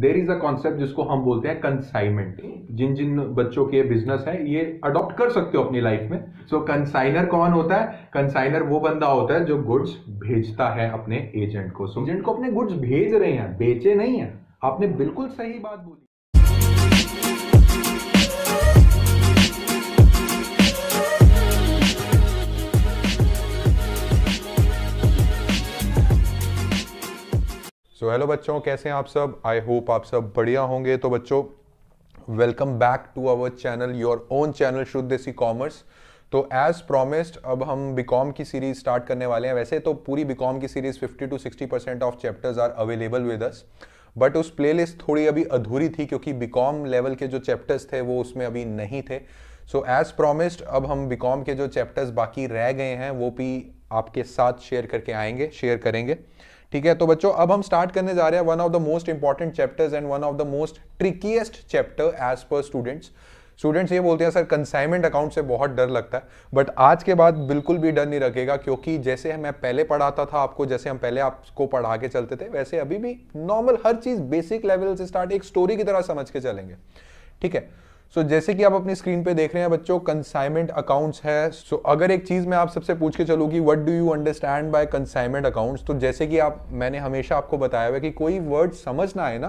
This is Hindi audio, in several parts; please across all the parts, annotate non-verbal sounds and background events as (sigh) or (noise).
देर इज अ कॉन्सेप्ट जिसको हम बोलते हैं कंसाइनमेंट जिन जिन बच्चों के बिजनेस है ये अडॉप्ट कर सकते हो अपनी लाइफ में सो so, कंसाइनर कौन होता है कंसाइनर वो बंदा होता है जो गुड्स भेजता है अपने एजेंट को सो so, एजेंट को अपने गुड्स भेज रहे हैं बेचे नहीं है आपने बिल्कुल सही बात बोली सो हेलो बच्चों कैसे हैं आप सब आई होप आप सब बढ़िया होंगे तो बच्चों welcome back to our channel your own channel Shuddh Desi commerce तो एज प्रोमिस्ड अब हम बीकॉम की सीरीज स्टार्ट करने वाले हैं वैसे तो पूरी बीकॉम की series 50 to 60 percent of chapters are available with us but उस प्लेलिस्ट थोड़ी अभी अधूरी थी क्योंकि बीकॉम लेवल के जो चैप्टर्स थे वो उसमें अभी नहीं थे सो एज प्रोमिस्ड अब हम बीकॉम के जो चैप्टर्स बाकी रह गए हैं वो भी आपके साथ शेयर करके आएंगे शेयर करेंगे ठीक है तो बच्चों अब हम स्टार्ट करने जा रहे हैं one of the most important chapters and one of the most trickiest chapter as per students students ये बोलते हैं सर कंसाइनमेंट अकाउंट से बहुत डर लगता है बट आज के बाद बिल्कुल भी डर नहीं रखेगा क्योंकि जैसे मैं पहले पढ़ाता था आपको जैसे हम पहले आपको पढ़ा के चलते थे वैसे अभी भी नॉर्मल हर चीज़ बेसिक लेवल से स्टार्ट एक स्टोरी की तरह समझ के चलेंगे ठीक है सो so, जैसे कि आप अपनी स्क्रीन पे देख रहे हैं बच्चों कंसाइनमेंट अकाउंट्स है सो so, अगर एक चीज़ मैं आप सबसे पूछ के चलूँ कि what do you understand by consignment accounts तो जैसे कि आप मैंने हमेशा आपको बताया हुआ कि कोई वर्ड समझ ना आए ना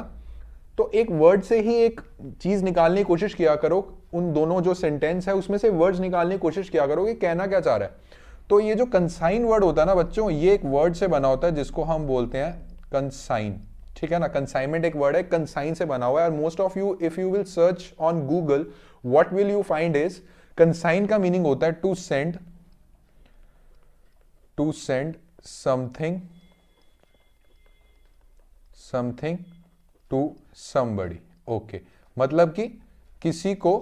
तो एक वर्ड से ही एक चीज़ निकालने की कोशिश किया करो उन दोनों जो सेंटेंस है उसमें से वर्ड्स निकालने की कोशिश किया करो कि कहना क्या चाह रहा है तो ये जो कंसाइन वर्ड होता है ना बच्चों ये एक वर्ड से बना होता है जिसको हम बोलते हैं कंसाइन ठीक है ना कंसाइनमेंट एक वर्ड है कंसाइन से बना हुआ है और most of you if you will search on Google what will you find is consign का मीनिंग होता है to send to send something something to somebody okay मतलब कि किसी को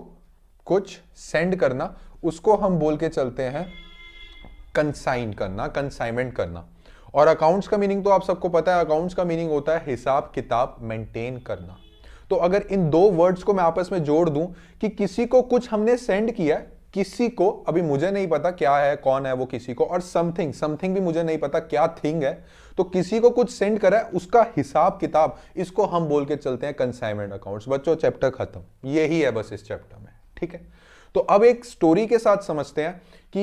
कुछ सेंड करना उसको हम बोल के चलते हैं कंसाइन करना कंसाइनमेंट करना और अकाउंट्स का मीनिंग तो आप सबको पता है अकाउंट्स का मीनिंग होता है हिसाब किताब मेंटेन करना तो अगर इन दो वर्ड्स को मैं आपस में जोड़ दूं कि किसी को कुछ हमने सेंड किया किसी को अभी मुझे नहीं पता क्या है कौन है वो किसी को और समथिंग समथिंग भी मुझे नहीं पता क्या थिंग है तो किसी को कुछ सेंड करा है उसका हिसाब किताब इसको हम बोल के चलते हैं कंसाइनमेंट अकाउंट्स बच्चों चैप्टर खत्म यही है बस इस चैप्टर में ठीक है तो अब एक स्टोरी के साथ समझते हैं कि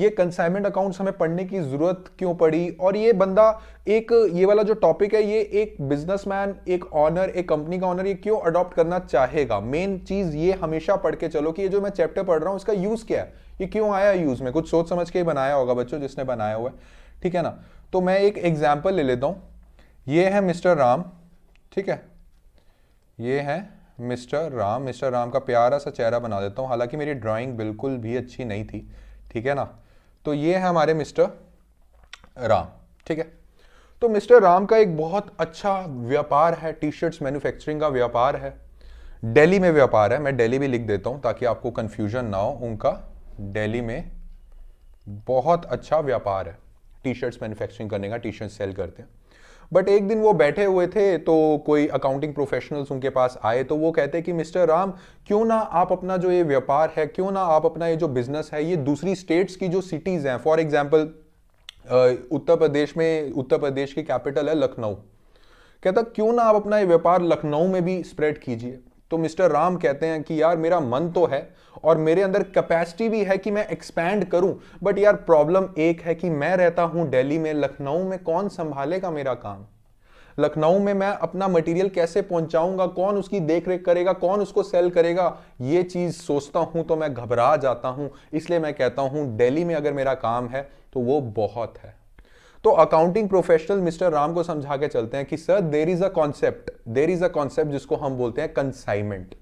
ये कंसाइनमेंट अकाउंट्स हमें पढ़ने की जरूरत क्यों पड़ी और ये बंदा एक ये वाला जो टॉपिक है ये एक बिजनेसमैन एक ऑनर एक कंपनी का ऑनर ये क्यों अडॉप्ट करना चाहेगा मेन चीज ये हमेशा पढ़ के चलो कि ये जो मैं चैप्टर पढ़ रहा हूं इसका यूज क्या है ये क्यों आया यूज में कुछ सोच समझ के ही बनाया होगा बच्चों जिसने बनाया हुआ है ठीक है ना तो मैं एक एग्जाम्पल ले लेता हूँ ये है मिस्टर राम ठीक है ये है मिस्टर राम मिस्टर राम का प्यारा सा चेहरा बना देता हूँ हालांकि मेरी ड्राइंग बिल्कुल भी अच्छी नहीं थी ठीक है ना तो ये है हमारे मिस्टर राम ठीक है तो मिस्टर राम का एक बहुत अच्छा व्यापार है टी शर्ट्स मैन्युफैक्चरिंग का व्यापार है दिल्ली में व्यापार है मैं दिल्ली भी लिख देता हूँ ताकि आपको कन्फ्यूजन ना हो उनका दिल्ली में बहुत अच्छा व्यापार है टी शर्ट्स मैन्युफैक्चरिंग करने का टी शर्ट सेल करते हैं बट एक दिन वो बैठे हुए थे तो कोई अकाउंटिंग प्रोफेशनल्स उनके पास आए तो वो कहते कि मिस्टर राम क्यों ना आप अपना जो ये व्यापार है क्यों ना आप अपना ये जो बिजनेस है ये दूसरी स्टेट्स की जो सिटीज़ हैं फॉर एग्जाम्पल उत्तर प्रदेश में उत्तर प्रदेश की कैपिटल है लखनऊ कहता क्यों ना आप अपना ये व्यापार लखनऊ में भी स्प्रेड कीजिए तो मिस्टर राम कहते हैं कि यार मेरा मन तो है और मेरे अंदर कैपेसिटी भी है कि मैं एक्सपैंड करूं बट यार प्रॉब्लम एक है कि मैं रहता हूं दिल्ली में लखनऊ में कौन संभालेगा मेरा काम लखनऊ में मैं अपना मटेरियल कैसे पहुंचाऊंगा कौन उसकी देख रेख करेगा कौन उसको सेल करेगा ये चीज़ सोचता हूं तो मैं घबरा जाता हूं इसलिए मैं कहता हूं दिल्ली में अगर मेरा काम है तो वो बहुत है तो अकाउंटिंग प्रोफेशनल मिस्टर राम को समझा के चलते हैं कि sir there is a concept there is a concept जिसको हम बोलते हैं कंसाइनमेंट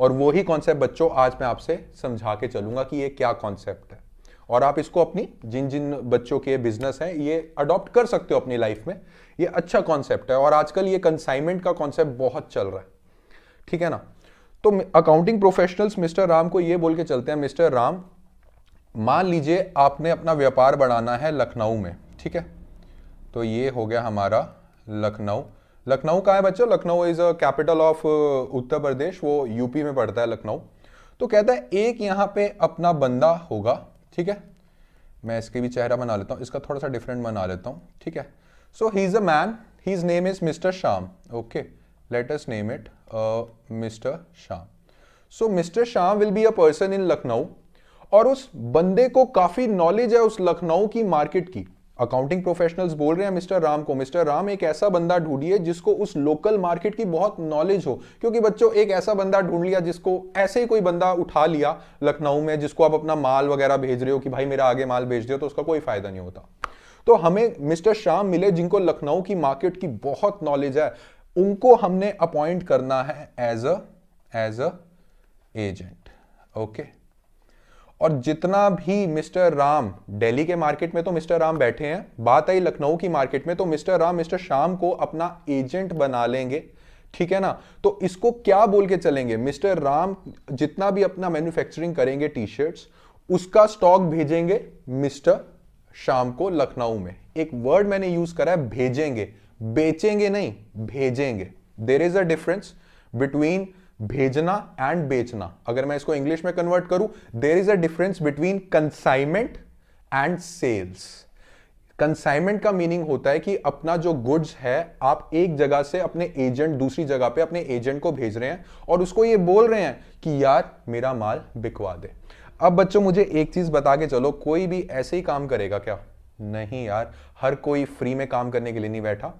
और वही कॉन्सेप्ट बच्चों आज मैं आपसे समझा के चलूंगा कि ये क्या कॉन्सेप्ट है और आप इसको अपनी जिन जिन बच्चों के बिजनेस हैं ये अडॉप्ट कर सकते हो अपनी लाइफ में ये अच्छा कॉन्सेप्ट है और आजकल ये कंसाइनमेंट का कॉन्सेप्ट बहुत चल रहा है ठीक है ना तो अकाउंटिंग प्रोफेशनल्स मिस्टर राम को ये बोल के चलते हैं मिस्टर राम मान लीजिए आपने अपना व्यापार बढ़ाना है लखनऊ में ठीक है तो ये हो गया हमारा लखनऊ लखनऊ का है बच्चों Lucknow is a capital of Uttar Pradesh वो यूपी में पड़ता है लखनऊ तो कहता है एक यहाँ पे अपना बंदा होगा ठीक है मैं इसके भी चेहरा बना लेता हूँ इसका थोड़ा सा डिफरेंट बना लेता हूँ ठीक है so he is a man his name is mister Sham okay let us name it mister Sham so mister Sham will be a person in Lucknow और उस बंदे को काफ़ी नॉलेज है उस लखनऊ की मार्केट की अकाउंटिंग प्रोफेशनल्स बोल रहे हैं मिस्टर राम को मिस्टर राम एक ऐसा बंदा ढूंढिए जिसको उस लोकल मार्केट की बहुत नॉलेज हो क्योंकि बच्चों एक ऐसा बंदा ढूंढ लिया जिसको ऐसे ही कोई बंदा उठा लिया लखनऊ में जिसको आप अपना माल वगैरह भेज रहे हो कि भाई मेरा आगे माल भेज रहे हो तो उसका कोई फायदा नहीं होता तो हमें मिस्टर श्याम मिले जिनको लखनऊ की मार्केट की बहुत नॉलेज है उनको हमने अपॉइंट करना है as a as a agent okay और जितना भी मिस्टर राम दिल्ली के मार्केट में तो मिस्टर राम बैठे हैं बात आई लखनऊ की मार्केट में तो मिस्टर राम मिस्टर शाम को अपना एजेंट बना लेंगे ठीक है ना तो इसको क्या बोल के चलेंगे मिस्टर राम जितना भी अपना मैन्युफैक्चरिंग करेंगे टी शर्ट्स उसका स्टॉक भेजेंगे मिस्टर शाम को लखनऊ में एक वर्ड मैंने यूज करा है भेजेंगे बेचेंगे नहीं भेजेंगे there is a difference between भेजना एंड बेचना अगर मैं इसको इंग्लिश में कन्वर्ट करूं there is a difference between consignment and sales consignment का मीनिंग होता है कि अपना जो गुड्स है आप एक जगह से अपने एजेंट दूसरी जगह पे अपने एजेंट को भेज रहे हैं और उसको ये बोल रहे हैं कि यार मेरा माल बिकवा दे अब बच्चों मुझे एक चीज बता के चलो कोई भी ऐसे ही काम करेगा क्या नहीं यार हर कोई फ्री में काम करने के लिए नहीं बैठा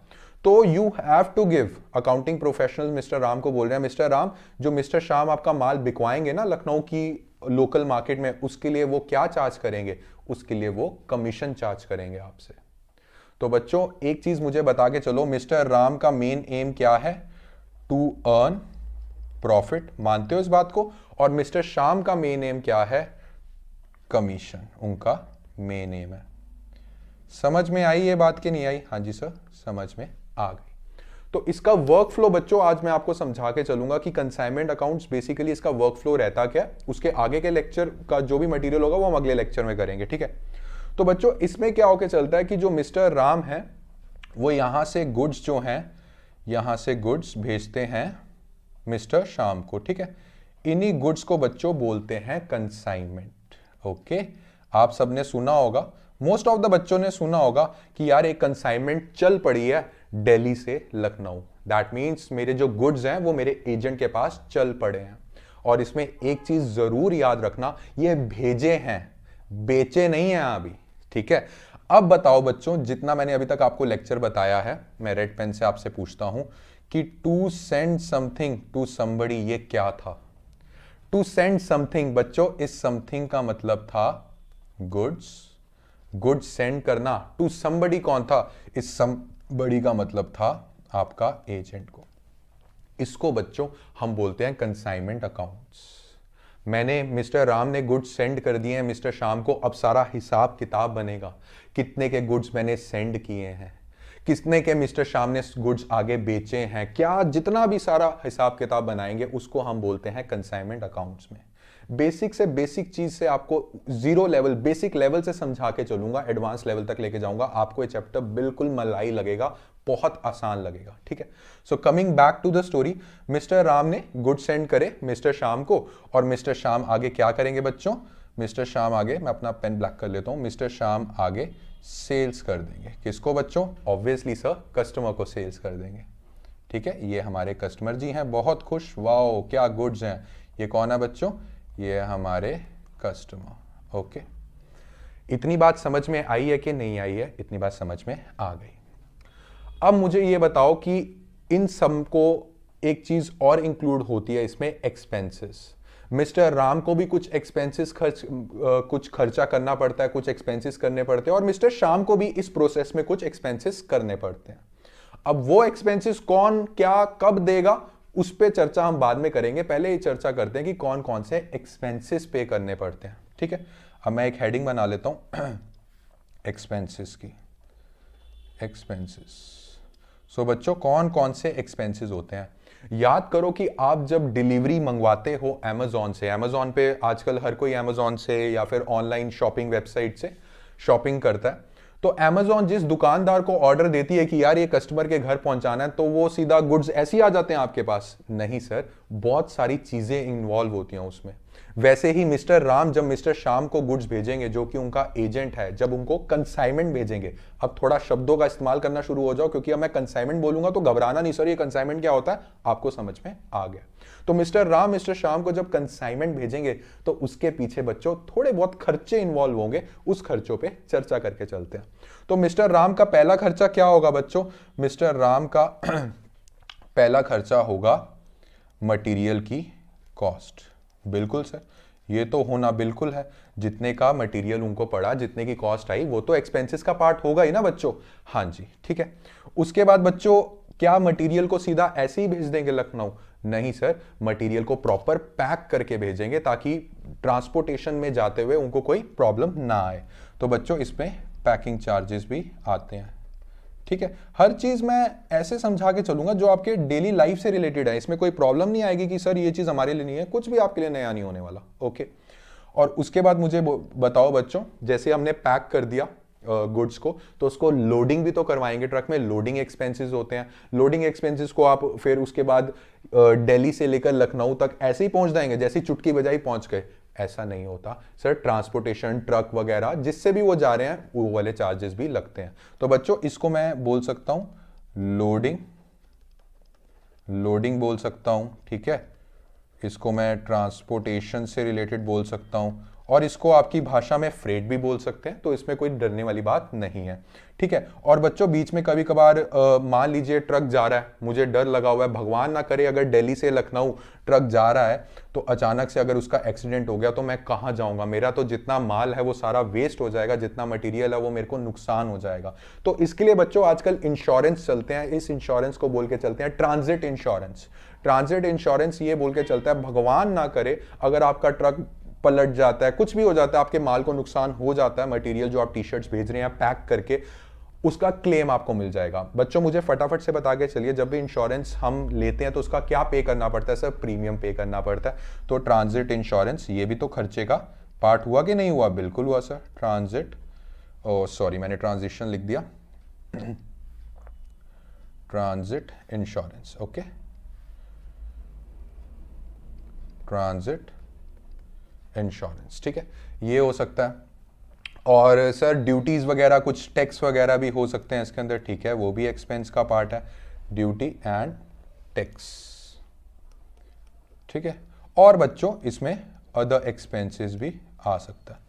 तो you have to give accounting professional mister Ram को बोल रहे हैं मिस्टर राम जो मिस्टर शाम आपका माल बिकवाएंगे ना लखनऊ की लोकल मार्केट में उसके लिए वो क्या चार्ज करेंगे उसके लिए वो कमीशन चार्ज करेंगे आपसे तो बच्चों एक चीज मुझे बता के चलो मिस्टर राम का मेन एम क्या है टू अर्न प्रॉफिट मानते हो इस बात को और मिस्टर शाम का मेन एम क्या है कमीशन उनका मेन एम है समझ में आई ये बात कि नहीं आई हाँ जी सर समझ में आ गई तो इसका वर्क फ्लो बच्चों आज मैं आपको समझा के चलूंगा कि कंसाइनमेंट अकाउंट्स बेसिकली इसका वर्क फ्लो रहता क्या उसके आगे के लेक्चर का जो भी मटेरियल होगा वो हम अगले लेक्चर में करेंगे ठीक है तो बच्चों इसमें क्या होकर चलता है कि जो मिस्टर राम है वो यहां से गुड्स जो हैं यहां से गुड्स भेजते हैं मिस्टर शाम को ठीक है इन्हीं गुड्स को बच्चों बोलते हैं कंसाइनमेंट ओके आप सबने सुना होगा मोस्ट ऑफ द बच्चों ने सुना होगा कि यार एक कंसाइनमेंट चल पड़ी है दिल्ली से लखनऊ दैट मीन्स मेरे जो गुड्स हैं वो मेरे एजेंट के पास चल पड़े हैं और इसमें एक चीज जरूर याद रखना ये भेजे हैं बेचे नहीं हैं अभी ठीक है अब बताओ बच्चों जितना मैंने अभी तक आपको लेक्चर बताया है मैं रेड पेन से आपसे पूछता हूं कि to send something to somebody ये क्या था टू सेंड समथिंग बच्चों इस समथिंग का मतलब था गुड्स गुड्स सेंड करना टू समबड़ी कौन था इस सम बड़ी का मतलब था आपका एजेंट को इसको बच्चों हम बोलते हैं कंसाइनमेंट अकाउंट्स मैंने मिस्टर राम ने गुड्स सेंड कर दिए हैं मिस्टर शाम को अब सारा हिसाब किताब बनेगा कितने के गुड्स मैंने सेंड किए हैं किसने के मिस्टर शाम ने गुड्स आगे बेचे हैं क्या जितना भी सारा हिसाब किताब बनाएंगे उसको हम बोलते हैं कंसाइनमेंट अकाउंट्स में बेसिक से बेसिक चीज से आपको जीरो लेवल बेसिक लेवल से समझा के चलूंगा एडवांस लेवल तक लेके जाऊंगा आपको ये चैप्टर बिल्कुल मलाई लगेगा बहुत आसान लगेगा ठीक है so coming back to the story mister Ram ने गुड सेंड करे मिस्टर शाम को और मिस्टर शाम आगे क्या करेंगे बच्चों मिस्टर शाम आगे मैं अपना पेन ब्लैक कर लेता हूं मिस्टर शाम आगे सेल्स कर देंगे किसको बच्चों ऑब्वियसली सर कस्टमर को सेल्स कर देंगे ठीक है ये हमारे कस्टमर जी हैं बहुत खुश वाओ क्या गुड्स हैं ये कौन है बच्चों ये हमारे कस्टमर ओके इतनी बात समझ में आई है कि नहीं आई है इतनी बात समझ में आ गई अब मुझे ये बताओ कि इन सब को एक चीज़ और इंक्लूड होती है इसमें एक्सपेंसेस मिस्टर राम को भी कुछ एक्सपेंसेस खर्च कुछ खर्चा करना पड़ता है कुछ एक्सपेंसेस करने पड़ते हैं और मिस्टर शाम को भी इस प्रोसेस में कुछ एक्सपेंसेस करने पड़ते हैं अब वो एक्सपेंसेस कौन क्या कब देगा उस पर चर्चा हम बाद में करेंगे पहले ये चर्चा करते हैं कि कौन कौन से एक्सपेंसेस पे करने पड़ते हैं ठीक है अब मैं एक हेडिंग बना लेता हूँ एक्सपेंसेस (clears throat) की एक्सपेंसेस सो so, बच्चों कौन कौन से एक्सपेंसेस होते हैं याद करो कि आप जब डिलीवरी मंगवाते हो अमेजोन से अमेजोन पे आजकल हर कोई अमेजोन से या फिर ऑनलाइन शॉपिंग वेबसाइट से शॉपिंग करता है तो एमेजोन जिस दुकानदार को ऑर्डर देती है कि यार ये कस्टमर के घर पहुंचाना है तो वो सीधा गुड्स ऐसे आ जाते हैं आपके पास नहीं सर बहुत सारी चीजें इन्वॉल्व होती हैं उसमें वैसे ही मिस्टर राम जब मिस्टर शाम को गुड्स भेजेंगे जो कि उनका एजेंट है जब उनको कंसाइनमेंट भेजेंगे अब थोड़ा शब्दों का इस्तेमाल करना शुरू हो जाओ क्योंकि अब मैं कंसाइनमेंट बोलूंगा तो घबराना नहीं सर ये कंसाइनमेंट क्या होता है आपको समझ में आ गया तो मिस्टर राम मिस्टर श्याम को जब कंसाइनमेंट भेजेंगे तो उसके पीछे बच्चों थोड़े बहुत खर्चे इन्वॉल्व होंगे उस खर्चों पे चर्चा करके चलते हैं तो मिस्टर राम का पहला खर्चा क्या होगा बच्चों मिस्टर राम का (clears throat) पहला खर्चा होगा मटीरियल की कॉस्ट बिल्कुल सर ये तो होना बिल्कुल है जितने का मटेरियल उनको पड़ा जितने की कॉस्ट आई वो तो एक्सपेंसेस का पार्ट होगा ही ना बच्चों हाँ जी ठीक है उसके बाद बच्चों क्या मटेरियल को सीधा ऐसे ही भेज देंगे लखनऊ नहीं सर मटेरियल को प्रॉपर पैक करके भेजेंगे ताकि ट्रांसपोर्टेशन में जाते हुए उनको कोई प्रॉब्लम ना आए तो बच्चों इसमें पैकिंग चार्जेस भी आते हैं ठीक है हर चीज मैं ऐसे समझा के चलूंगा जो आपके डेली लाइफ से रिलेटेड है इसमें कोई प्रॉब्लम नहीं आएगी कि सर ये चीज हमारे लिए नहीं है कुछ भी आपके लिए नया नहीं होने वाला ओके और उसके बाद मुझे बताओ बच्चों जैसे हमने पैक कर दिया गुड्स को तो उसको लोडिंग भी तो करवाएंगे ट्रक में लोडिंग एक्सपेंसेस होते हैं लोडिंग एक्सपेंसेस को आप फिर उसके बाद दिल्ली से लेकर लखनऊ तक ऐसे ही पहुंच जाएंगे जैसे चुटकी बजाई पहुंच गए ऐसा नहीं होता सर ट्रांसपोर्टेशन ट्रक वगैरह जिससे भी वो जा रहे हैं वो वाले चार्जेस भी लगते हैं तो बच्चों इसको मैं बोल सकता हूं लोडिंग लोडिंग बोल सकता हूं ठीक है इसको मैं ट्रांसपोर्टेशन से रिलेटेड बोल सकता हूं और इसको आपकी भाषा में फ्रेड भी बोल सकते हैं तो इसमें कोई डरने वाली बात नहीं है ठीक है और बच्चों बीच में कभी कभार मान लीजिए ट्रक जा रहा है मुझे डर लगा हुआ है भगवान ना करे अगर दिल्ली से लखनऊ ट्रक जा रहा है तो अचानक से अगर उसका एक्सीडेंट हो गया तो मैं कहाँ जाऊँगा मेरा तो जितना माल है वो सारा वेस्ट हो जाएगा जितना मटेरियल है वो मेरे को नुकसान हो जाएगा तो इसके लिए बच्चों आजकल इंश्योरेंस चलते हैं इस इंश्योरेंस को बोल के चलते हैं ट्रांजिट इंश्योरेंस ट्रांजिट इंश्योरेंस ये बोल के चलता है भगवान ना करे अगर आपका ट्रक पलट जाता है कुछ भी हो जाता है आपके माल को नुकसान हो जाता है मटेरियल जो आप टी शर्ट्स भेज रहे हैं पैक करके उसका क्लेम आपको मिल जाएगा बच्चों मुझे फटाफट से बता के चलिए जब भी इंश्योरेंस हम लेते हैं तो उसका क्या पे करना पड़ता है सर प्रीमियम पे करना पड़ता है तो ट्रांजिट इंश्योरेंस ये भी तो खर्चे का पार्ट हुआ कि नहीं हुआ बिल्कुल हुआ सर ट्रांजिट ओ सॉरी मैंने ट्रांजिशन लिख दिया transit insurance okay transit insurance ठीक है ये हो सकता है और सर ड्यूटीज़ वगैरह कुछ टैक्स वगैरह भी हो सकते हैं इसके अंदर ठीक है वो भी एक्सपेंस का पार्ट है ड्यूटी एंड टैक्स ठीक है और बच्चों इसमें अदर एक्सपेंसेस भी आ सकता है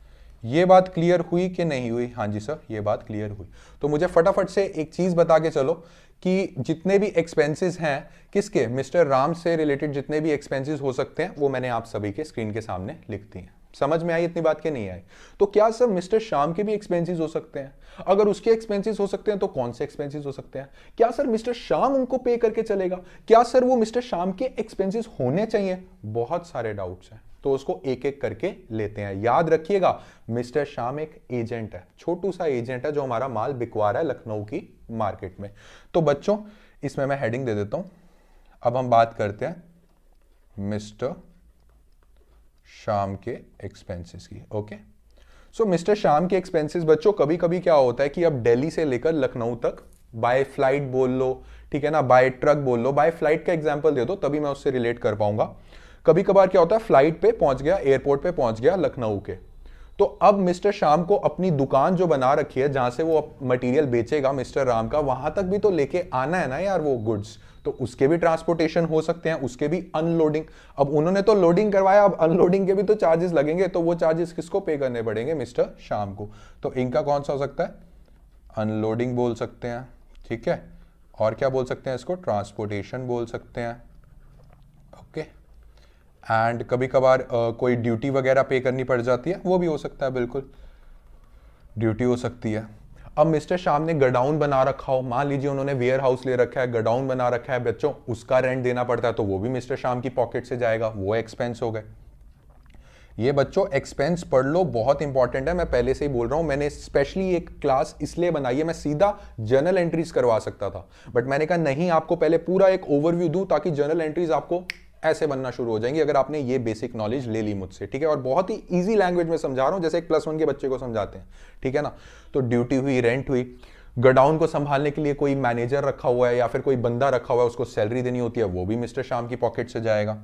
ये बात क्लियर हुई कि नहीं हुई हाँ जी सर ये बात क्लियर हुई तो मुझे फटाफट से एक चीज़ बता के चलो कि जितने भी एक्सपेंसेस हैं किसके मिस्टर राम से रिलेटेड जितने भी एक्सपेंसेस हो सकते हैं वो मैंने आप सभी के स्क्रीन के सामने लिख दिए हैं समझ में आई इतनी बात के नहीं आई तो क्या सर मिस्टर शाम के भी एक्सपेंसेस हो सकते हैं अगर उसके एक्सपेंसेस हो सकते हैं तो कौन से एक्सपेंसेस हो सकते हैं क्या सर मिस्टर शाम उनको पे करके चलेगा क्या सर वो मिस्टर शाम के एक्सपेंसेस होने चाहिए बहुत सारे डाउट्स हैं तो उसको एक एक करके लेते हैं याद रखिएगा मिस्टर शाम एक एजेंट है छोटू सा एजेंट है जो हमारा माल बिकवा रहा है लखनऊ की मार्केट में तो बच्चों इसमें मैं हेडिंग दे देता हूं अब हम बात करते हैं मिस्टर शाम के एक्सपेंसेस की ओके सो मिस्टर शाम के एक्सपेंसेस बच्चों कभी कभी क्या होता है कि अब दिल्ली से लेकर लखनऊ तक बाय फ्लाइट बोल लो ठीक है ना बाय ट्रक बोल लो बाय फ्लाइट का एग्जाम्पल दे दो तभी मैं उससे रिलेट कर पाऊंगा कभी कभार क्या होता है फ्लाइट पे पहुंच गया एयरपोर्ट पे पहुंच गया लखनऊ के तो अब मिस्टर शाम को अपनी दुकान जो बना रखी है जहां से वो मटेरियल बेचेगा मिस्टर राम का वहां तक भी तो लेके आना है ना यार वो गुड्स तो उसके भी ट्रांसपोर्टेशन हो सकते हैं उसके भी अनलोडिंग अब उन्होंने तो लोडिंग करवाया अब अनलोडिंग के भी तो चार्जेस लगेंगे तो वो चार्जेस किसको पे करने पड़ेंगे मिस्टर शाम को तो इनका कौन सा हो सकता है अनलोडिंग बोल सकते हैं ठीक है और क्या बोल सकते हैं इसको ट्रांसपोर्टेशन बोल सकते हैं ओके okay. एंड कभी कभार कोई ड्यूटी वगैरह पे करनी पड़ जाती है वो भी हो सकता है बिल्कुल ड्यूटी हो सकती है अब मिस्टर शाम ने गडाउन बना रखा हो मान लीजिए उन्होंने वेयर हाउस ले रखा है गडाउन बना रखा है बच्चों उसका रेंट देना पड़ता है तो वो भी मिस्टर शाम की पॉकेट से जाएगा वो एक्सपेंस हो गए ये बच्चों एक्सपेंस पढ़ लो बहुत इंपॉर्टेंट है मैं पहले से ही बोल रहा हूँ मैंने स्पेशली एक क्लास इसलिए बनाई है मैं सीधा जर्नल एंट्रीज करवा सकता था बट मैंने कहा नहीं आपको पहले पूरा एक ओवरव्यू दूं ताकि जर्नल एंट्रीज आपको ऐसे बनना शुरू हो जाएंगी अगर आपने ये बेसिक नॉलेज ले ली मुझसे ठीक है और बहुत ही ईजी लैंग्वेज में समझा रहा हूँ जैसे एक प्लस वन के बच्चे को समझाते हैं ठीक है ना तो ड्यूटी हुई रेंट हुई गडाउन को संभालने के लिए कोई मैनेजर रखा हुआ है या फिर कोई बंदा रखा हुआ है उसको सैलरी देनी होती है वो भी मिस्टर शाम की पॉकेट से जाएगा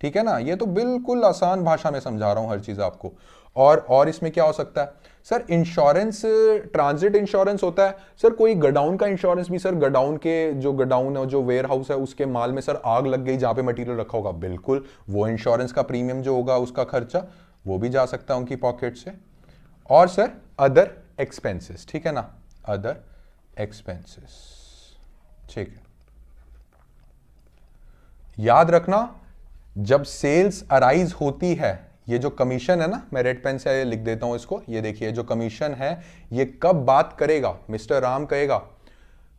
ठीक है ना ये तो बिल्कुल आसान भाषा में समझा रहा हूँ हर चीज़ आपको और और इसमें क्या हो सकता है सर इंश्योरेंस ट्रांजिट इंश्योरेंस होता है सर कोई गडाउन का इंश्योरेंस भी सर गडाउन के जो गडाउन है जो वेयर हाउस है उसके माल में सर आग लग गई जहां पे मटेरियल रखा होगा बिल्कुल वो इंश्योरेंस का प्रीमियम जो होगा उसका खर्चा वो भी जा सकता है उनकी पॉकेट से और सर अदर एक्सपेंसेस ठीक है ना अदर एक्सपेंसेस ठीक है याद रखना जब सेल्स अराइज होती है ये जो कमीशन है ना मैं रेड पेन से लिख देता हूं इसको ये देखिए जो कमीशन है ये कब बात करेगा मिस्टर राम कहेगा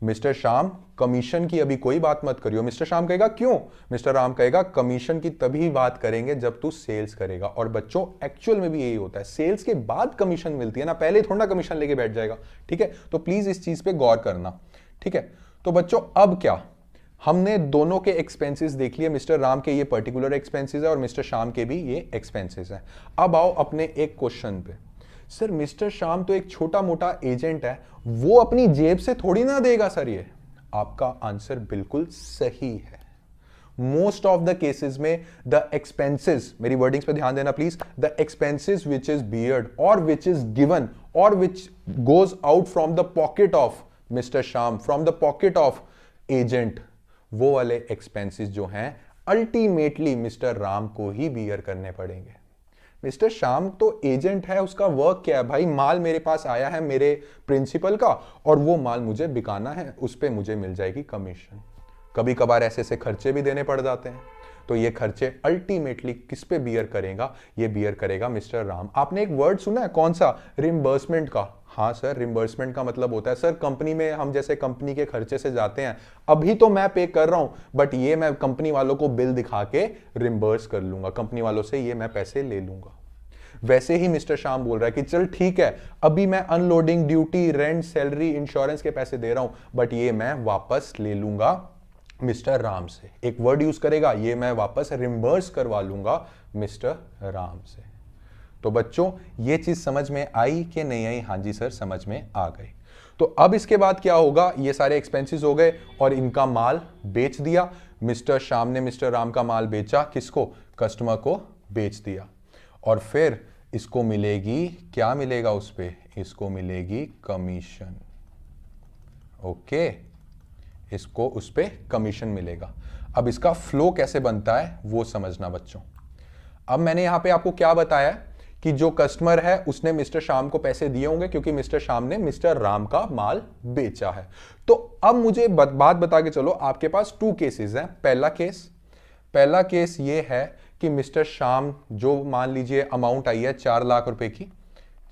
मिस्टर शाम कमीशन की अभी कोई बात मत करियो मिस्टर शाम कहेगा क्यों मिस्टर राम कहेगा कमीशन की तभी बात करेंगे जब तू सेल्स करेगा और बच्चों एक्चुअल में भी यही होता है सेल्स के बाद कमीशन मिलती है ना पहले थोड़ा कमीशन लेके बैठ जाएगा ठीक है तो प्लीज इस चीज पे गौर करना ठीक है तो बच्चों अब क्या हमने दोनों के एक्सपेंसेस देख लिए मिस्टर राम के ये पर्टिकुलर एक्सपेंसेस है और मिस्टर शाम के भी ये एक्सपेंसेस हैं अब आओ अपने एक क्वेश्चन पे सर मिस्टर शाम तो एक छोटा मोटा एजेंट है वो अपनी जेब से थोड़ी ना देगा सर ये आपका आंसर बिल्कुल सही है मोस्ट ऑफ द केसेस में द एक्सपेंसेस मेरी वर्डिंग्स पे ध्यान देना please the expenses which is beared और विच इज गिवन और which goes out from the pocket of mister Sham from the pocket of agent वो वाले एक्सपेंसेस जो हैं अल्टीमेटली मिस्टर राम को ही बियर करने पड़ेंगे मिस्टर शाम तो एजेंट है उसका वर्क क्या है भाई माल मेरे पास आया है मेरे प्रिंसिपल का और वो माल मुझे बिकाना है उस पर मुझे मिल जाएगी कमीशन कभी कभार ऐसे ऐसे खर्चे भी देने पड़ जाते हैं तो ये खर्चे अल्टीमेटली किस पे बियर करेगा ये बियर करेगा मिस्टर राम आपने एक वर्ड सुना है कौन सा रिमबर्समेंट का हाँ सर रिमबर्समेंट का मतलब होता है सर कंपनी में हम जैसे कंपनी के खर्चे से जाते हैं अभी तो मैं पे कर रहा हूं बट ये मैं कंपनी वालों को बिल दिखा के रिमबर्स कर लूंगा कंपनी वालों से ये मैं पैसे ले लूंगा वैसे ही मिस्टर शाम बोल रहा है कि चल ठीक है अभी मैं unloading duty rent salary insurance के पैसे दे रहा हूं बट ये मैं वापस ले लूंगा मिस्टर राम से एक वर्ड यूज करेगा ये मैं वापस रिमबर्स करवा लूंगा मिस्टर राम से तो बच्चों ये चीज समझ में आई कि नहीं आई हाँ जी सर समझ में आ गई तो अब इसके बाद क्या होगा ये सारे एक्सपेंसेस हो गए और इनका माल बेच दिया मिस्टर श्याम ने मिस्टर राम का माल बेचा किसको कस्टमर को बेच दिया और फिर इसको मिलेगी क्या मिलेगा उस पर इसको मिलेगी कमीशन ओके okay. इसको उस पर कमीशन मिलेगा अब इसका फ्लो कैसे बनता है वो समझना बच्चों अब मैंने यहां पे आपको क्या बताया कि जो कस्टमर है उसने मिस्टर शाम को पैसे दिए होंगे क्योंकि मिस्टर शाम ने मिस्टर राम का माल बेचा है तो अब मुझे बात बता के चलो आपके पास टू केसेस हैं पहला केस पहला केस ये है कि मिस्टर शाम जो मान लीजिए अमाउंट आई है चार लाख रुपए की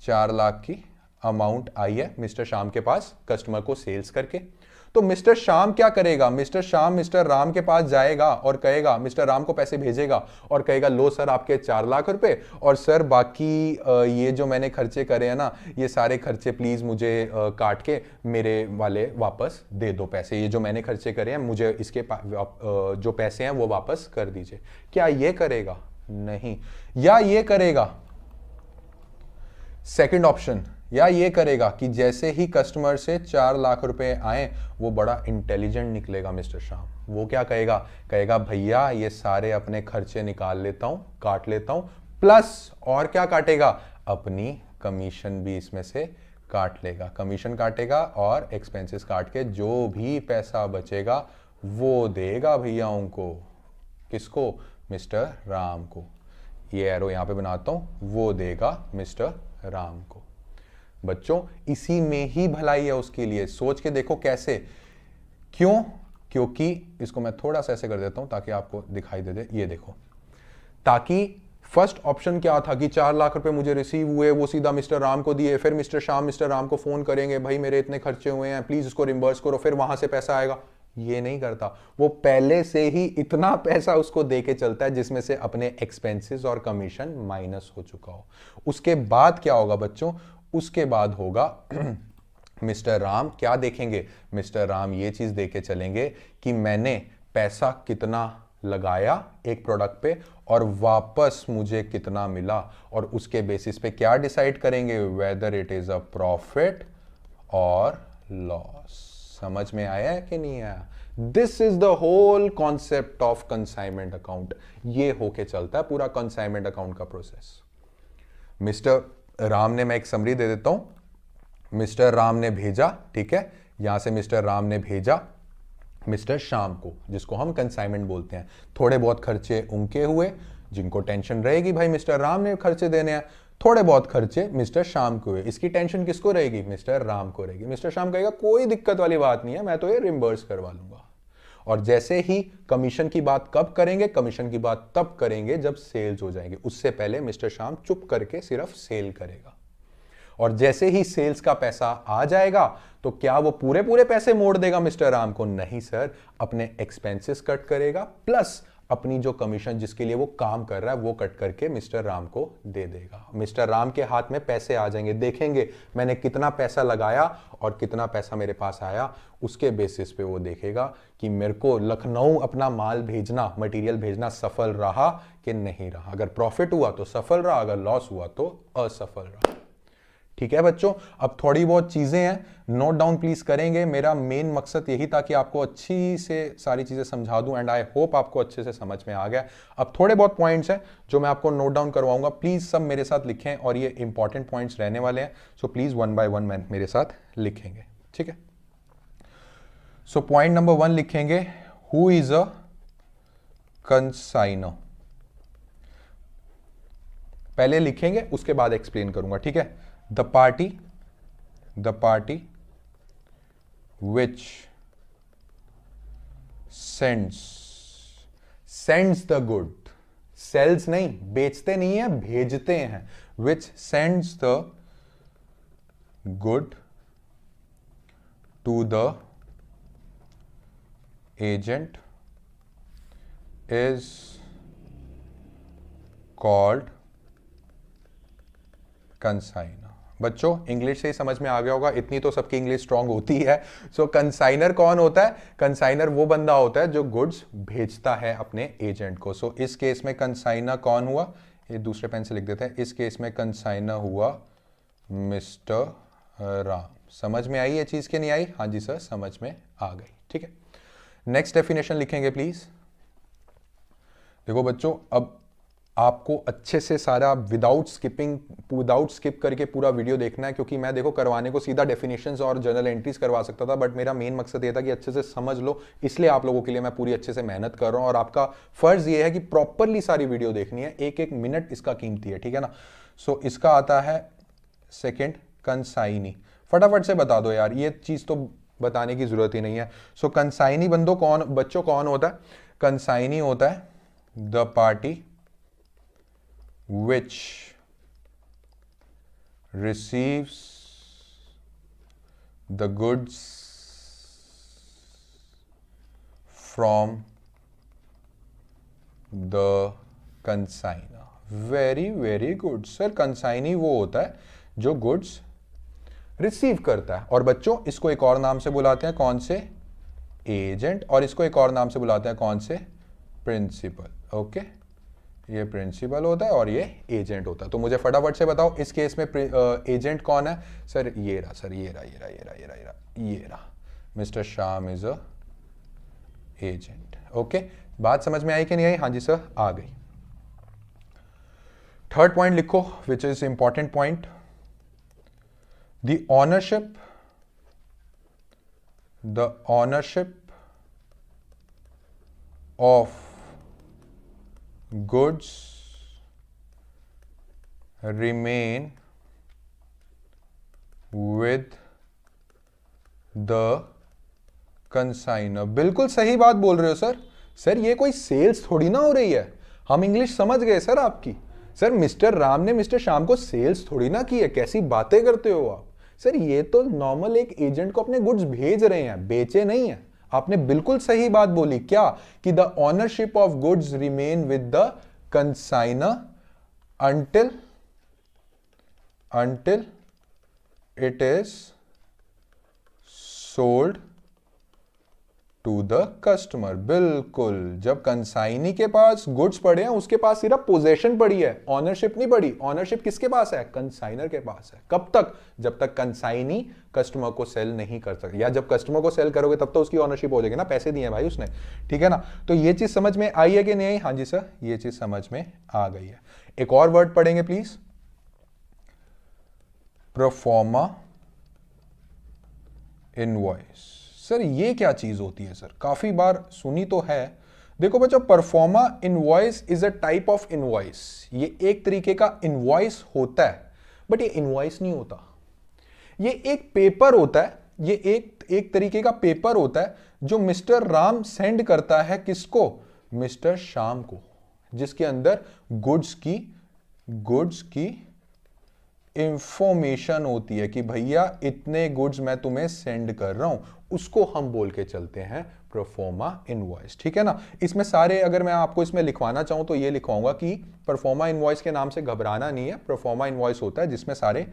चार लाख की अमाउंट आई है मिस्टर शाम के पास कस्टमर को सेल्स करके तो मिस्टर शाम क्या करेगा मिस्टर शाम मिस्टर राम के पास जाएगा और कहेगा मिस्टर राम को पैसे भेजेगा और कहेगा लो सर आपके चार लाख रुपए और सर बाकी ये जो मैंने खर्चे करे हैं ना ये सारे खर्चे प्लीज मुझे काट के मेरे वाले वापस दे दो पैसे ये जो मैंने खर्चे करे हैं मुझे इसके जो पैसे हैं वो वापस कर दीजिए क्या ये करेगा नहीं या ये करेगा सेकंड ऑप्शन या ये करेगा कि जैसे ही कस्टमर से चार लाख रुपए आए वो बड़ा इंटेलिजेंट निकलेगा मिस्टर शाम वो क्या कहेगा कहेगा भैया ये सारे अपने खर्चे निकाल लेता हूं काट लेता हूं प्लस और क्या काटेगा अपनी कमीशन भी इसमें से काट लेगा कमीशन काटेगा और एक्सपेंसेस काट के जो भी पैसा बचेगा वो देगा भैयाओं को किसको मिस्टर राम को ये एरो यहाँ पे बनाता हूँ वो देगा मिस्टर राम को बच्चों इसी में ही भलाई है उसके लिए सोच के देखो कैसे क्यों क्योंकि इसको मैं थोड़ा सा ऐसे कर देता हूं ताकि आपको दिखाई दे दे ये देखो ताकि फर्स्ट ऑप्शन क्या था कि चार लाख रुपए मुझे रिसीव हुए वो सीधा मिस्टर राम को दिए फिर मिस्टर शाम मिस्टर राम को फोन करेंगे भाई मेरे इतने खर्चे हुए हैं प्लीज उसको रिम्बर्स करो फिर वहां से पैसा आएगा ये नहीं करता वो पहले से ही इतना पैसा उसको दे के चलता है जिसमें से अपने एक्सपेंसेस और कमीशन माइनस हो चुका हो उसके बाद क्या होगा बच्चों उसके बाद होगा (clears throat) मिस्टर राम क्या देखेंगे मिस्टर राम ये चीज दे के चलेंगे कि मैंने पैसा कितना लगाया एक प्रोडक्ट पे और वापस मुझे कितना मिला और उसके बेसिस पे क्या डिसाइड करेंगे whether it is a profit और लॉस समझ में आया है कि नहीं आया this is the whole concept of consignment account ये होके चलता है पूरा कंसाइनमेंट अकाउंट का प्रोसेस मिस्टर राम ने मैं एक समरी दे देता हूं मिस्टर राम ने भेजा ठीक है यहां से मिस्टर राम ने भेजा मिस्टर शाम को जिसको हम कंसाइनमेंट बोलते हैं थोड़े बहुत खर्चे उनके हुए जिनको टेंशन रहेगी भाई मिस्टर राम ने खर्चे देने हैं थोड़े बहुत खर्चे मिस्टर शाम को हुए इसकी टेंशन किसको रहेगी मिस्टर राम को रहेगी मिस्टर शाम कहेगा कोई दिक्कत वाली बात नहीं है मैं तो ये रिमबर्स करवा लूंगा और जैसे ही कमीशन की बात कब करेंगे कमीशन की बात तब करेंगे जब सेल्स हो जाएंगे उससे पहले मिस्टर शाम चुप करके सिर्फ सेल करेगा और जैसे ही सेल्स का पैसा आ जाएगा तो क्या वो पूरे पूरे पैसे मोड़ देगा मिस्टर राम को नहीं सर अपने एक्सपेंसेस कट करेगा प्लस अपनी जो कमीशन जिसके लिए वो काम कर रहा है वो कट करके मिस्टर राम को दे देगा मिस्टर राम के हाथ में पैसे आ जाएंगे देखेंगे मैंने कितना पैसा लगाया और कितना पैसा मेरे पास आया उसके बेसिस पे वो देखेगा कि मेरे को लखनऊ अपना माल भेजना मटेरियल भेजना सफल रहा कि नहीं रहा अगर प्रॉफिट हुआ तो सफल रहा अगर लॉस हुआ तो असफल रहा ठीक है बच्चों अब थोड़ी बहुत चीज़ें हैं नोट डाउन प्लीज़ करेंगे मेरा मेन मकसद यही था कि आपको अच्छी से सारी चीज़ें समझा दूं एंड आई होप आपको अच्छे से समझ में आ गया अब थोड़े बहुत पॉइंट्स हैं जो मैं आपको नोट डाउन करवाऊंगा प्लीज़ सब मेरे साथ लिखें और ये इंपॉर्टेंट पॉइंट्स रहने वाले हैं so please one by one मैं मेरे साथ लिखेंगे ठीक है सो पॉइंट नंबर वन लिखेंगे हु इज़ अ कंसाइनर पहले लिखेंगे उसके बाद एक्सप्लेन करूंगा ठीक है the party the party which sends sends the good sells नहीं बेचते नहीं है भेजते हैं which sends the good to the agent is called consignor बच्चों इंग्लिश से ही समझ में आ गया होगा इतनी तो सबकी इंग्लिश स्ट्रांग होती है सो so, कंसाइनर कौन होता है कंसाइनर वो बंदा होता है जो गुड्स भेजता है अपने एजेंट को सो so, इस केस में कंसाइना कौन हुआ ये दूसरे पेन से लिख देते हैं इस केस में कंसाइना हुआ मिस्टर राम समझ में आई ये चीज़ के नहीं आई हाँ जी सर समझ में आ गई ठीक है नेक्स्ट डेफिनेशन लिखेंगे प्लीज़ देखो बच्चों अब आपको अच्छे से सारा विदाउट स्किपिंग विदाउट स्किप करके पूरा वीडियो देखना है क्योंकि मैं देखो करवाने को सीधा डेफिनेशन और जनरल एंट्रीज करवा सकता था बट मेरा मेन मकसद ये था कि अच्छे से समझ लो इसलिए आप लोगों के लिए मैं पूरी अच्छे से मेहनत कर रहा हूँ और आपका फर्ज ये है कि प्रॉपरली सारी वीडियो देखनी है एक एक मिनट इसका कीमती है ठीक है ना सो so, इसका आता है सेकेंड कंसाइनी फटाफट से बता दो यार ये चीज़ तो बताने की ज़रूरत ही नहीं है सो so, कंसाइनी बंदो कौन बच्चों कौन होता है कंसाइनी होता है the party which receives the goods from the consignor very very good sir consignee वो होता है जो गुड्स रिसीव करता है और बच्चों इसको एक और नाम से बुलाते हैं कौन से एजेंट और इसको एक और नाम से बुलाते हैं कौन से प्रिंसिपल ओके okay? ये प्रिंसिपल होता है और ये एजेंट होता है तो मुझे फटाफट से बताओ इस केस में एजेंट कौन है सर ये रहा सर ये रहा ये रहा ये रहा ये रहा ये रहा मिस्टर शाम इज अ एजेंट ओके बात समझ में आई कि नहीं आई हाँ जी सर आ गई थर्ड पॉइंट लिखो which is important point the ownership the ownership of goods remain with the consignor बिल्कुल सही बात बोल रहे हो सर सर ये कोई सेल्स थोड़ी ना हो रही है हम इंग्लिश समझ गए सर आपकी सर मिस्टर राम ने मिस्टर शाम को सेल्स थोड़ी ना की है कैसी बातें करते हो आप सर ये तो नॉर्मल एक एजेंट को अपने गुड्स भेज रहे हैं बेचे नहीं है आपने बिल्कुल सही बात बोली क्या कि the ownership of goods remain with the consignor until until it is sold to the customer बिल्कुल जब कंसाइनी के पास गुड्स पड़े हैं उसके पास सिर्फ पोजेशन पड़ी है ऑनरशिप नहीं पड़ी ऑनरशिप किसके पास है कंसाइनर के पास है कब तक जब तक कंसाइनी कस्टमर को सेल नहीं कर सकता या जब कस्टमर को सेल करोगे तब तो उसकी ऑनरशिप हो जाएगी ना पैसे दिए भाई उसने ठीक है ना तो ये चीज समझ में आई है कि नहीं आई हाँ जी सर ये चीज समझ में आ गई है एक और वर्ड पढ़ेंगे प्लीज प्रोफॉर्मा इनवॉइस सर ये क्या चीज़ होती है सर काफ़ी बार सुनी तो है देखो बच्चों proforma invoice is a type of invoice ये एक तरीके का इनवॉइस होता है बट ये इनवॉइस नहीं होता ये एक पेपर होता है ये एक एक तरीके का पेपर होता है जो मिस्टर राम सेंड करता है किसको मिस्टर शाम को जिसके अंदर गुड्स की गुड्स की इंफॉर्मेशन होती है कि भैया इतने गुड्स मैं तुम्हें सेंड कर रहा हूं उसको हम बोल के चलते हैं परफॉर्मा इनवॉइस ठीक है ना इसमें सारे अगर मैं आपको इसमें लिखवाना चाहूं तो ये लिखवाऊंगा कि परफॉर्मा इनवॉइस के नाम से घबराना नहीं है परफॉर्मा इनवॉइस होता है जिसमें सारे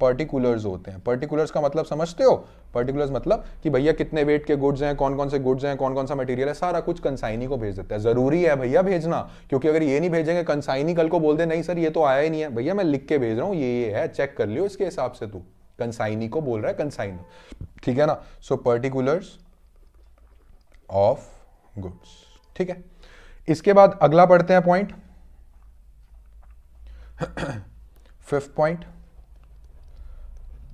पर्टिकुलर्स होते हैं पर्टिकुलर्स का मतलब समझते हो पर्टिकुलर्स मतलब कि भैया कितने वेट के गुड्स हैं कौन कौन से गुड्स हैं कौन कौन सा मटेरियल है सारा कुछ कंसाइनी को भेज देता है जरूरी है भैया भेजना क्योंकि अगर ये नहीं भेजेंगे कंसाइनी कल को बोल दे नहीं सर ये तो आया ही नहीं है भैया मैं लिख के भेज रहा हूँ ये ये है चेक कर लियो इसके हिसाब से तू कंसाइनी को बोल रहा है कंसाइनो ठीक है ना सो पर्टिकुलर्स ऑफ गुड्स ठीक है इसके बाद अगला पढ़ते हैं point fifth point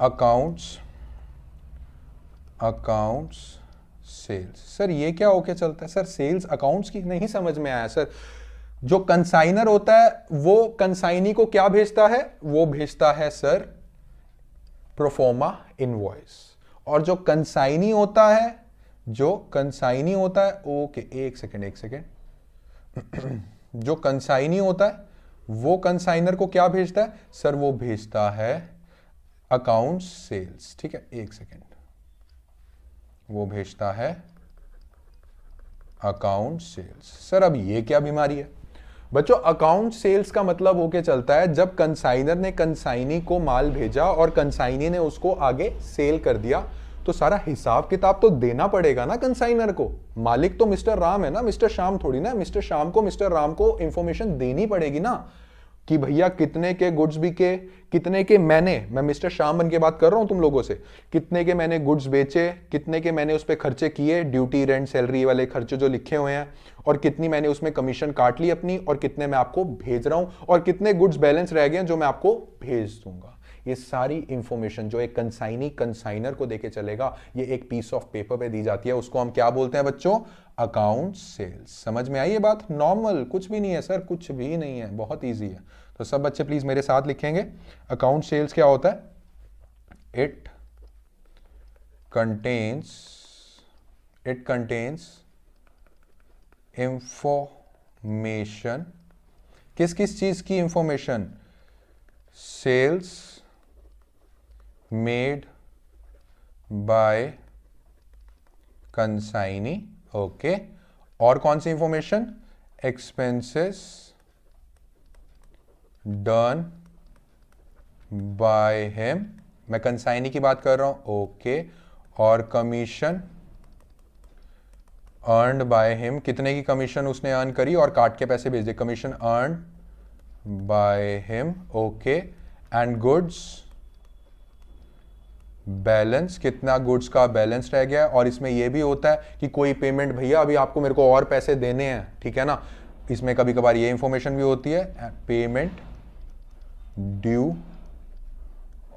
accounts accounts sales sir ये क्या होके चलता है सर सेल्स अकाउंट्स की नहीं समझ में आया सर जो कंसाइनर होता है वो कंसाइनी को क्या भेजता है वो भेजता है सर प्रोफोमा इनवॉइस और जो कंसाइनी होता है जो कंसाइनी होता है ओके एक सेकेंड एक सेकेंड (clears throat) जो कंसाइनी होता है वो कंसाइनर को क्या भेजता है सर वो भेजता है अकाउंट सेल्स ठीक है एक सेकेंड वो भेजता है अकाउंट सेल्स सर अब ये क्या बीमारी है बच्चों अकाउंट सेल्स का मतलब होके चलता है जब कंसाइनर ने कंसाइनी को माल भेजा और कंसाइनी ने उसको आगे सेल कर दिया तो सारा हिसाब किताब तो देना पड़ेगा ना कंसाइनर को मालिक तो मिस्टर राम है ना मिस्टर शाम थोड़ी ना मिस्टर शाम को मिस्टर राम को इंफॉर्मेशन देनी पड़ेगी ना कि भैया कितने के गुड्स बिके कितने के मैंने मैं मिस्टर शाम बन के बात कर रहा हूं तुम लोगों से कितने के मैंने गुड्स बेचे कितने के मैंने उस पर खर्चे किए ड्यूटी रेंट सैलरी वाले खर्चे जो लिखे हुए हैं और कितनी मैंने उसमें कमीशन काट ली अपनी और कितने मैं आपको भेज रहा हूं और कितने गुड्स बैलेंस रह गए जो मैं आपको भेज दूंगा ये सारी इंफॉर्मेशन जो एक कंसाइनी कंसाइनर को देके चलेगा ये एक पीस ऑफ पेपर पे दी जाती है उसको हम क्या बोलते हैं बच्चों अकाउंट सेल्स समझ में आई ये बात नॉर्मल कुछ भी नहीं है सर कुछ भी नहीं है बहुत ईजी है तो सब बच्चे प्लीज मेरे साथ लिखेंगे अकाउंट सेल्स क्या होता है it contains it contains information किस किस चीज की information sales made by consignee okay और कौन सी information expenses done by him मैं कंसाइनी की बात कर रहा हूं ओके okay. और कमीशन अर्नड बाय हिम कितने की कमीशन उसने अर्न करी और काट के पैसे भेज दिए commission earn by him okay and goods balance कितना गुड्स का बैलेंस रह गया है और इसमें यह भी होता है कि कोई पेमेंट भैया अभी आपको मेरे को और पैसे देने हैं ठीक है ना इसमें कभी कभार ये इंफॉर्मेशन भी होती है पेमेंट ड्यू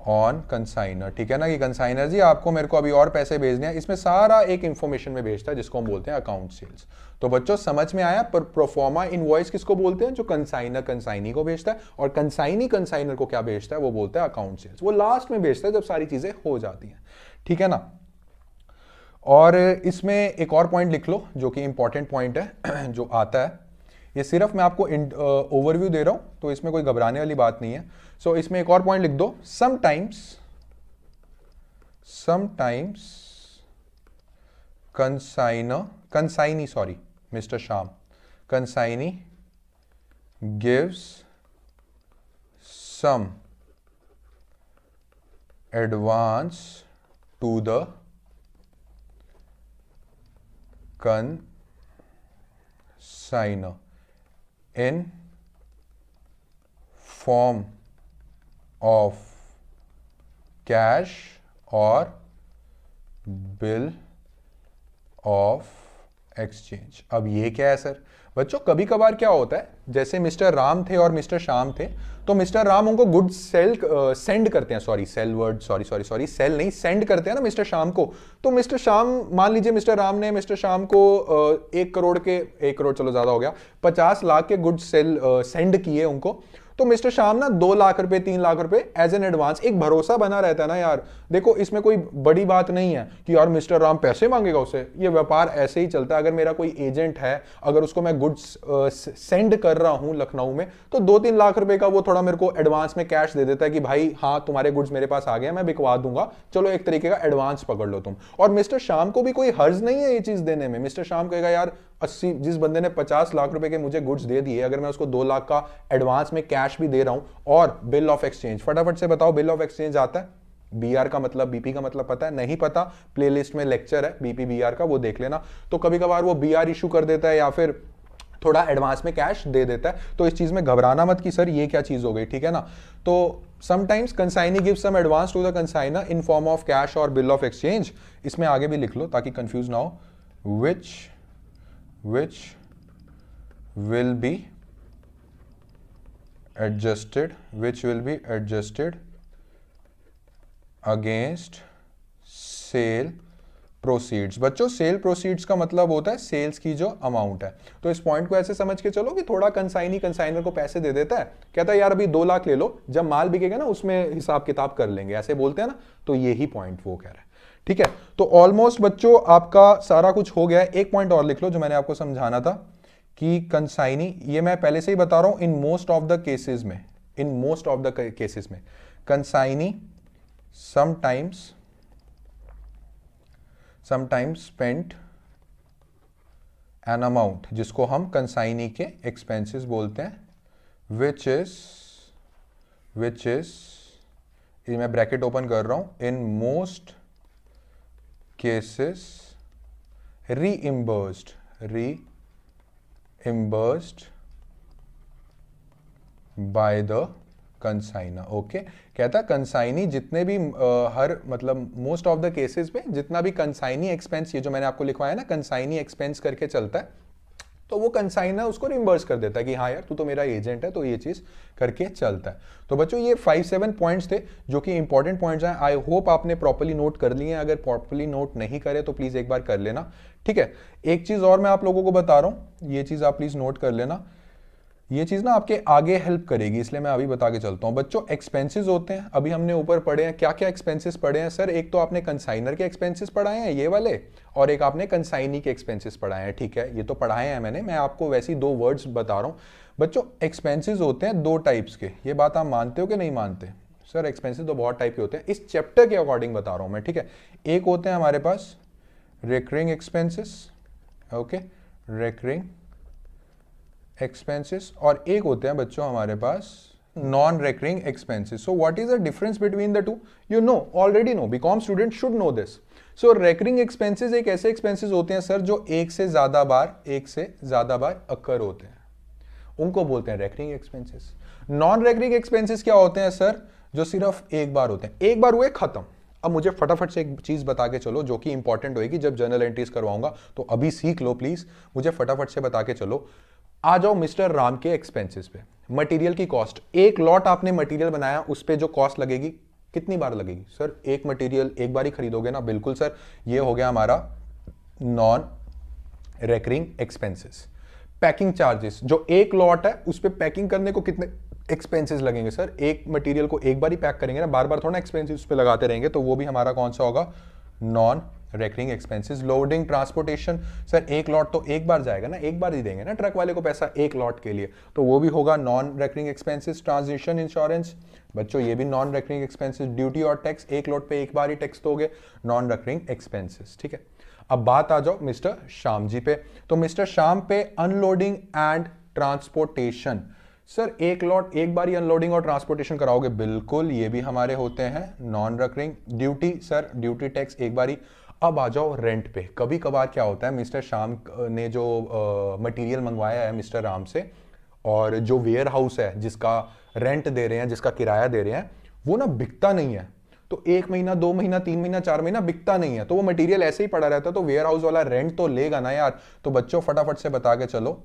ऑन कंसाइनर ठीक है ना कि कंसाइनर जी आपको मेरे को अभी और पैसे भेजने हैं इसमें सारा एक इंफॉर्मेशन में भेजता है जिसको हम बोलते हैं अकाउंट सेल्स तो बच्चों समझ में आया पर प्रोफॉर्मा इनवॉइस किसको बोलते हैं जो कंसाइनर कंसाइनी को भेजता है और कंसाइनी कंसाइनर को क्या भेजता है वो बोलता है अकाउंट सेल्स वो लास्ट में भेजता है जब सारी चीजें हो जाती हैं ठीक है ना और इसमें एक और पॉइंट लिख लो जो कि इंपॉर्टेंट पॉइंट है जो आता है ये सिर्फ मैं आपको ओवरव्यू दे रहा हूं तो इसमें कोई घबराने वाली बात नहीं है सो so, इसमें एक और पॉइंट लिख दो sometimes sometimes consign consignee sorry mister Sham consignee some advance to the consignor in form of cash or bill of exchange अब ये क्या है सर बच्चों कभी कभार क्या होता है जैसे मिस्टर राम थे और मिस्टर श्याम थे तो मिस्टर राम उनको गुड सेल सेंड करते हैं sorry sale word sorry sorry sorry sale नहीं सेंड करते हैं ना मिस्टर शाम को तो मिस्टर शाम मान लीजिए मिस्टर राम ने मिस्टर शाम को uh, एक करोड़ के एक करोड़ चलो ज़्यादा हो गया पचास लाख के गुड सेल सेंड किए उनको तो मिस्टर शाम ना दो लाख रुपए तीन लाख रुपए एज एन एडवांस एक भरोसा बना रहता है ना यार देखो इसमें कोई बड़ी बात नहीं है कि यार मिस्टर राम पैसे मांगेगा उसे ये व्यापार ऐसे ही चलता है अगर मेरा कोई एजेंट है अगर उसको मैं गुड्स सेंड कर रहा हूं लखनऊ में तो दो तीन लाख रुपए का वो थोड़ा मेरे को एडवांस में कैश दे देता है कि भाई हाँ तुम्हारे गुड्स मेरे पास आ गया मैं बिकवा दूंगा चलो एक तरीके का एडवांस पकड़ लो तुम और मिस्टर शाम को भी कोई हर्ज नहीं है ये चीज देने में मिस्टर शाम कहेगा यार अस्सी जिस बंदे ने पचास लाख रुपए के मुझे गुड्स दे दिए अगर मैं उसको दो लाख का एडवांस में कैश कैश भी दे रहा हूं और बिल ऑफ एक्सचेंज फटाफट से बताओ बिल ऑफ एक्सचेंज आता है बी आर का मतलब बीपी का मतलब पता है नहीं पता प्लेलिस्ट में लेक्चर है बीपी बी आर का वो देख लेना तो कभी कभार वो बी आर इशू कर देता है या फिर थोड़ा एडवांस में कैश दे देता है तो इस चीज़ में घबराना मत कि सर ये क्या चीज़ हो गई ठीक है ना तो sometimes consignee give some advance to the consignor in form of cash और बिल ऑफ एक्सचेंज इसमें आगे भी लिख लो ताकि कंफ्यूज ना हो which which will be adjusted which will be adjusted against sale proceeds बच्चों सेल प्रोसीड्स का मतलब होता है सेल्स की जो अमाउंट है तो इस पॉइंट को ऐसे समझ के चलो कि थोड़ा कंसाइन ही कंसाइनर को पैसे दे देता है कहता है यार अभी दो लाख ले लो जब माल बिकेगा ना उसमें हिसाब किताब कर लेंगे ऐसे बोलते हैं ना तो यही पॉइंट वो कह रहा है ठीक है तो ऑलमोस्ट बच्चों आपका सारा कुछ हो गया है एक पॉइंट और लिख लो जो मैंने आपको समझाना था कि कंसाइनी ये मैं पहले से ही बता रहा हूं in most of the cases में in most of the cases में consignee sometimes sometimes spent an amount जिसको हम कंसाइनी के एक्सपेंसेस बोलते हैं विच इज विच इज मैं ब्रैकेट ओपन कर रहा हूं in most cases reimbursed reimbursed by the consignor okay कहता कंसाइनी जितने भी uh, हर मतलब मोस्ट ऑफ द केसेस में जितना भी कंसाइनी एक्सपेंस ये जो मैंने आपको लिखवाया ना कंसाइनी एक्सपेंस करके चलता है तो वो कंसाइनर उसको रिमबर्स कर देता है कि हाँ यार तू तो मेरा एजेंट है तो ये चीज़ करके चलता है तो बच्चों ये फाइव सेवन पॉइंट्स थे जो कि इंपॉर्टेंट पॉइंट्स हैं आई होप आपने प्रॉपरली नोट कर लिए हैं अगर प्रॉपरली नोट नहीं करे तो प्लीज़ एक बार कर लेना ठीक है एक चीज़ और मैं आप लोगों को बता रहा हूँ ये चीज़ आप प्लीज़ नोट कर लेना ये चीज़ ना आपके आगे हेल्प करेगी इसलिए मैं अभी बता के चलता हूँ बच्चों एक्सपेंसेस होते हैं अभी हमने ऊपर पढ़े हैं क्या क्या एक्सपेंसेस पढ़े हैं सर एक तो आपने कंसाइनर के एक्सपेंसेस पढ़ाए हैं ये वाले और एक आपने कंसाइनी के एक्सपेंसेस पढ़ाए हैं ठीक है ये तो पढ़ाए हैं मैंने मैं आपको वैसी दो वर्ड्स बता रहा हूँ बच्चों एक्सपेंसिस होते हैं दो टाइप्स के ये बात आप मानते हो कि नहीं मानते सर एक्सपेंसिस तो बहुत टाइप के होते हैं इस चैप्टर के अकॉर्डिंग बता रहा हूँ मैं ठीक है एक होते हैं हमारे पास recurring expenses okay recurring expenses और एक होते हैं बच्चों हमारे पास non recurring expenses so what is the difference between the two you know already know BCom student should know this so recurring expenses एक ऐसे एक्सपेंसेस होते हैं सर जो एक से ज्यादा बार एक से ज्यादा बार अक्कर होते हैं उनको बोलते हैं recurring expenses non recurring expenses क्या होते हैं सर जो सिर्फ एक बार होते हैं एक बार हुए खत्म अब मुझे फटाफट से एक चीज़ बता के चलो जो कि इंपॉर्टेंट होगी जब जर्नल एंट्रीज करवाऊंगा तो अभी सीख लो प्लीज़ मुझे फटाफट से बता के चलो आ जाओ मिस्टर राम के एक्सपेंसेस पे मटेरियल की कॉस्ट एक लॉट आपने मटेरियल बनाया उस पर जो कॉस्ट लगेगी कितनी बार लगेगी सर एक मटेरियल एक बार ही खरीदोगे ना बिल्कुल सर ये हो गया हमारा non recurring expenses packing charges जो एक लॉट है उस पर पैकिंग करने को कितने एक्सपेंसेस लगेंगे सर एक मटेरियल को एक बार ही पैक करेंगे ना बार बार थोड़ा एक्सपेंसेस उस पर लगाते रहेंगे तो वो भी हमारा कौन सा होगा non recurring expenses loading transportation sir एक लॉट तो एक बार जाएगा ना एक बार ही देंगे ना ट्रक वाले को पैसा एक लॉट के लिए तो वो भी होगा non recurring expenses transition insurance बच्चों ये भी नॉन रेकरिंग एक्सपेंसिस ड्यूटी और टैक्स एक लॉट पे एक बार ही टैक्स दोगे नॉन रेकरिंग एक्सपेंसिस ठीक है अब बात आ जाओ मिस्टर श्याम जी पे तो मिस्टर श्याम पे अनलोडिंग एंड ट्रांसपोर्टेशन सर एक लॉट एक बार ही अनलोडिंग और ट्रांसपोर्टेशन कराओगे बिल्कुल ये भी हमारे होते हैं non recurring duty sir duty tax एक बार ही अब आ जाओ रेंट पे कभी कभार क्या होता है मिस्टर शाम ने जो मटेरियल मंगवाया है मिस्टर राम से और जो वेयर हाउस है जिसका रेंट दे रहे हैं जिसका किराया दे रहे हैं वो ना बिकता नहीं है तो एक महीना दो महीना तीन महीना चार महीना बिकता नहीं है तो वो मटेरियल ऐसे ही पड़ा रहता है तो वेयर हाउस वाला रेंट तो लेगा ना यार तो बच्चों फटाफट से बता के चलो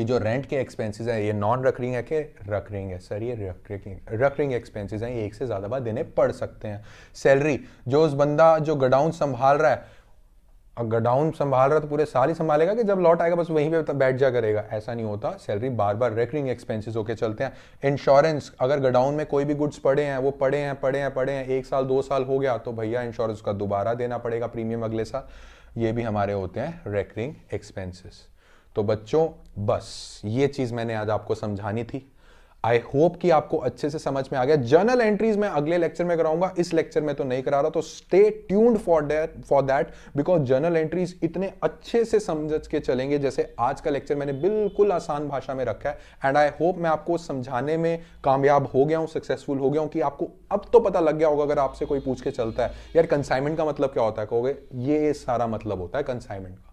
कि जो रेंट के एक्सपेंसेस हैं ये नॉन रकरिंग है कि रकरिंग है सर ये रकरिंग रकरिंग एक्सपेंसेस हैं ये एक से ज़्यादा बार देने पड़ सकते हैं सैलरी जो उस बंदा जो गडाउन संभाल रहा है गडाउन संभाल रहा है तो पूरे साल ही संभालेगा कि जब लौट आएगा बस वहीं पे बैठ जा करेगा ऐसा नहीं होता सैलरी बार बार रेकरिंग एक्सपेंसिस होकर चलते हैं इंश्योरेंस अगर गडाउन में कोई भी गुड्स पड़े हैं वो पड़े हैं पड़े हैं पड़े हैं एक साल दो साल हो गया तो भैया इंश्योरेंस का दोबारा देना पड़ेगा प्रीमियम अगले साल ये भी हमारे होते हैं रेकरिंग एक्सपेंसिस तो बच्चों बस ये चीज मैंने आज आपको समझानी थी आई होप कि आपको अच्छे से समझ में आ गया जर्नल एंट्रीज मैं अगले लेक्चर में कराऊंगा इस लेक्चर में तो नहीं करा रहा तो stay tuned for that for that because journal entries इतने अच्छे से समझ के चलेंगे जैसे आज का लेक्चर मैंने बिल्कुल आसान भाषा में रखा है एंड आई होप मैं आपको समझाने में कामयाब हो गया हूं सक्सेसफुल हो गया हूं कि आपको अब तो पता लग गया होगा अगर आपसे कोई पूछ के चलता है यार कंसाइनमेंट का मतलब क्या होता है कहोगे ये सारा मतलब होता है कंसाइनमेंट का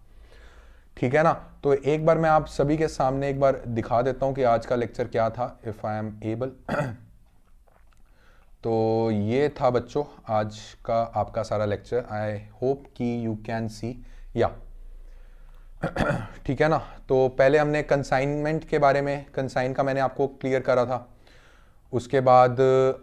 ठीक है ना तो एक बार मैं आप सभी के सामने एक बार दिखा देता हूं कि आज का लेक्चर क्या था इफ आई एम एबल तो ये था बच्चों आज का आपका सारा लेक्चर आई होप कि यू कैन सी या ठीक है ना तो पहले हमने कंसाइनमेंट के बारे में कंसाइन का मैंने आपको क्लियर करा था उसके बाद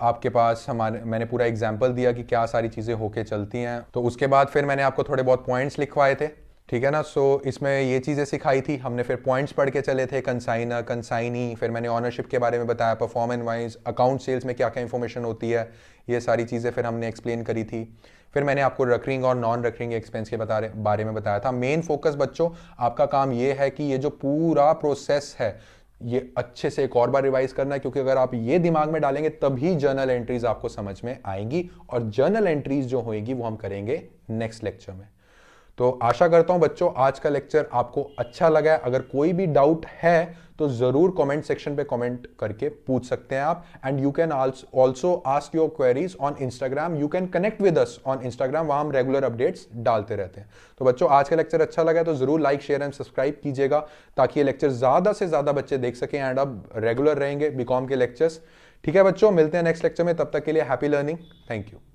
आपके पास हमारे मैंने पूरा एग्जाम्पल दिया कि क्या सारी चीज़ें होके चलती हैं तो उसके बाद फिर मैंने आपको थोड़े बहुत पॉइंट्स लिखवाए थे ठीक है ना सो so, इसमें ये चीज़ें सिखाई थी हमने फिर पॉइंट्स पढ़ के चले थे कंसाइनर कंसाइनी फिर मैंने ऑनरशिप के बारे में बताया परफॉर्मेंस वाइज अकाउंट सेल्स में क्या क्या इन्फॉर्मेशन होती है ये सारी चीज़ें फिर हमने एक्सप्लेन करी थी फिर मैंने आपको रकरिंग और नॉन रकरिंग एक्सपेंस के बता बारे में बताया था मेन फोकस बच्चों आपका काम ये है कि ये जो पूरा प्रोसेस है ये अच्छे से एक और बार रिवाइज करना है क्योंकि अगर आप ये दिमाग में डालेंगे तभी जर्नल एंट्रीज आपको समझ में आएंगी और जर्नल एंट्रीज जो होएगी वो हम करेंगे नेक्स्ट लेक्चर में तो आशा करता हूं बच्चों आज का लेक्चर आपको अच्छा लगा है अगर कोई भी डाउट है तो ज़रूर कमेंट सेक्शन पे कमेंट करके पूछ सकते हैं आप and you can also ask your queries on Instagram you can connect with us on Instagram वहां हम रेगुलर अपडेट्स डालते रहते हैं तो बच्चों आज का लेक्चर अच्छा लगा है तो ज़रूर लाइक शेयर एंड सब्सक्राइब कीजिएगा ताकि ये लेक्चर ज़्यादा से ज़्यादा बच्चे देख सकें एंड अब रेगुलर रहेंगे बी के लेक्चर्स ठीक है बच्चों मिलते हैं नेक्स्ट लेक्चर में तब तक के लिए हैप्पी लर्निंग थैंक यू